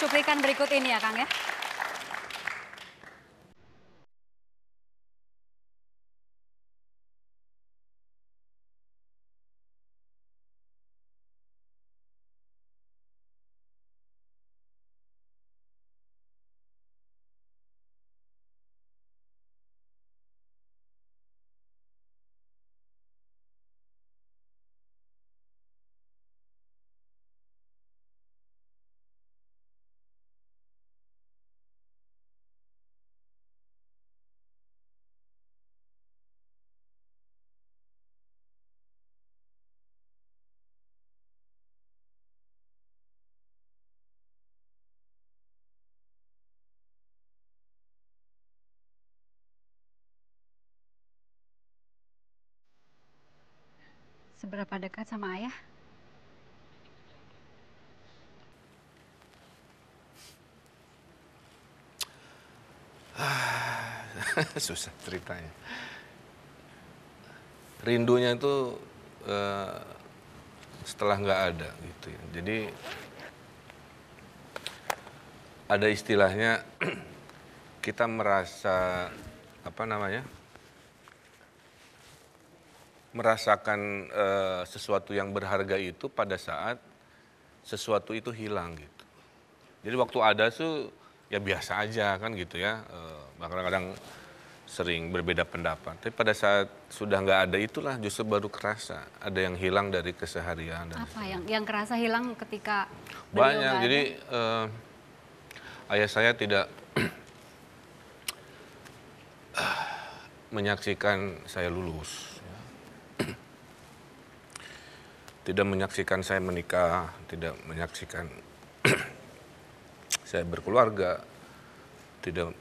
cuplikan berikut ini ya Kang ya. seberapa dekat sama ayah? Susah ceritanya. Rindunya itu uh, setelah nggak ada gitu ya. Jadi ada istilahnya kita merasa apa namanya? merasakan e, sesuatu yang berharga itu pada saat sesuatu itu hilang gitu. Jadi waktu ada tuh ya biasa aja kan gitu ya. Eh, kadang-kadang sering berbeda pendapat. Tapi pada saat sudah nggak ada itulah justru baru kerasa ada yang hilang dari keseharian. Dan Apa yang yang kerasa hilang ketika banyak. Jadi e, ayah saya tidak menyaksikan saya lulus tidak menyaksikan saya menikah, tidak menyaksikan saya berkeluarga, tidak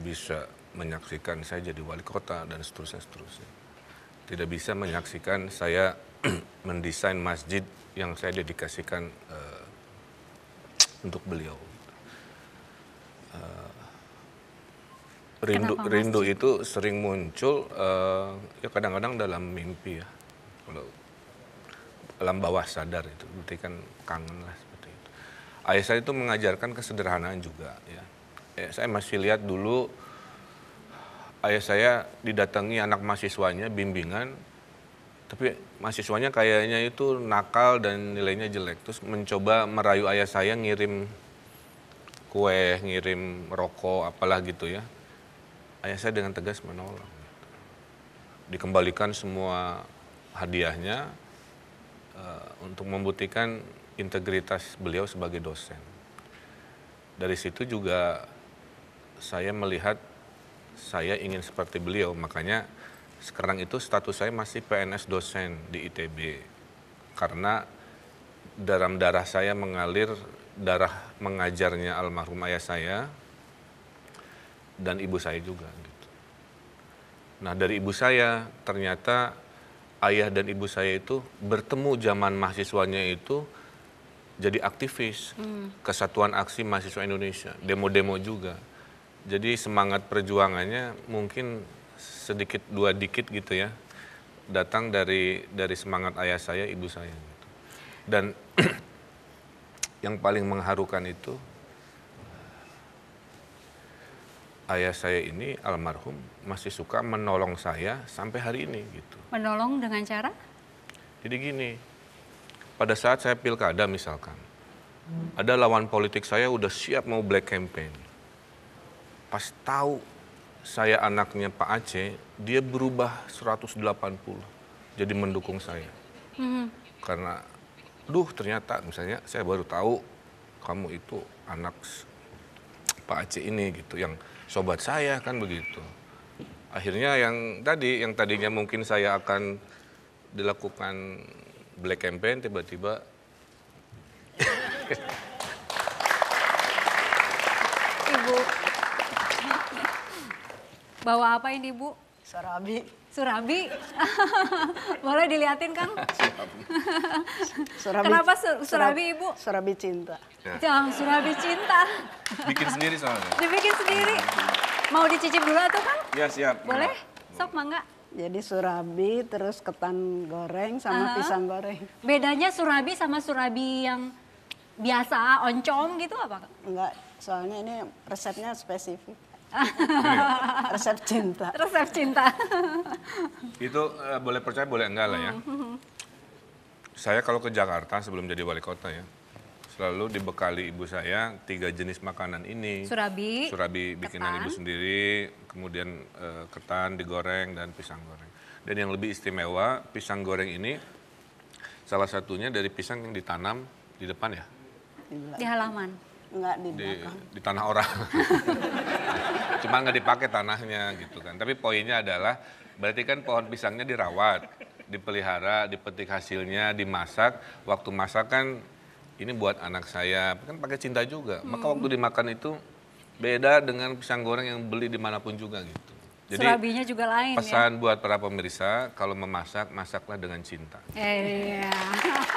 bisa menyaksikan saya jadi wali kota dan seterusnya seterusnya. Tidak bisa menyaksikan saya mendesain masjid yang saya dedikasikan uh, untuk beliau. Uh, rindu rindu itu sering muncul uh, ya kadang-kadang dalam mimpi ya. Kalau alam bawah sadar itu berarti kan kangen lah seperti itu ayah saya itu mengajarkan kesederhanaan juga ya eh, saya masih lihat dulu ayah saya didatangi anak mahasiswanya bimbingan tapi mahasiswanya kayaknya itu nakal dan nilainya jelek terus mencoba merayu ayah saya ngirim kue ngirim rokok apalah gitu ya ayah saya dengan tegas menolak gitu. dikembalikan semua hadiahnya Eh, untuk membuktikan integritas beliau sebagai dosen. Dari situ juga saya melihat saya ingin seperti beliau, makanya sekarang itu status saya masih PNS dosen di ITB. Karena dalam darah saya mengalir darah mengajarnya almarhum ayah saya dan ibu saya juga gitu. Nah, dari ibu saya ternyata ayah dan ibu saya itu bertemu zaman mahasiswanya itu jadi aktivis hmm. Kesatuan Aksi Mahasiswa Indonesia, demo-demo juga. Jadi semangat perjuangannya mungkin sedikit dua dikit gitu ya, datang dari dari semangat ayah saya, ibu saya. Gitu. Dan yang paling mengharukan itu ayah saya ini almarhum masih suka menolong saya sampai hari ini gitu. Menolong dengan cara? Jadi gini, pada saat saya pilkada misalkan, hmm. ada lawan politik saya udah siap mau black campaign. Pas tahu saya anaknya Pak Aceh, dia berubah 180 jadi mendukung saya. Hmm. Karena, duh ternyata misalnya saya baru tahu kamu itu anak Pak Aceh ini gitu yang sobat saya kan begitu. Akhirnya yang tadi yang tadinya mungkin saya akan dilakukan black campaign tiba-tiba Ibu. Bawa apa ini, Bu? Sarabi. Surabi, boleh dilihatin kan? Surabi. Kenapa sur Surabi Ibu? Surabi cinta. Ya. Surabi cinta. Bikin sendiri soalnya. Dibikin sendiri. Mau dicicip dulu atau kan? Ya siap. Boleh? Sok mangga. Jadi surabi, terus ketan goreng sama uh -huh. pisang goreng. Bedanya surabi sama surabi yang biasa, oncom gitu apa? Enggak, soalnya ini resepnya spesifik resep cinta. Resep cinta. itu uh, boleh percaya boleh enggak lah ya. Saya kalau ke Jakarta sebelum jadi wali kota ya, selalu dibekali ibu saya tiga jenis makanan ini. Surabi. Surabi bikinan ketan. ibu sendiri, kemudian uh, ketan digoreng dan pisang goreng. Dan yang lebih istimewa, pisang goreng ini salah satunya dari pisang yang ditanam di depan ya. Di halaman Enggak di, di, di tanah orang. Cuma nggak dipakai tanahnya gitu kan. Tapi poinnya adalah berarti kan pohon pisangnya dirawat, dipelihara, dipetik hasilnya, dimasak. Waktu masak kan ini buat anak saya, kan pakai cinta juga. Maka hmm. waktu dimakan itu beda dengan pisang goreng yang beli dimanapun juga gitu. Jadi Surabinya juga lain ya. pesan ya? buat para pemirsa, kalau memasak, masaklah dengan cinta. Iya. yeah.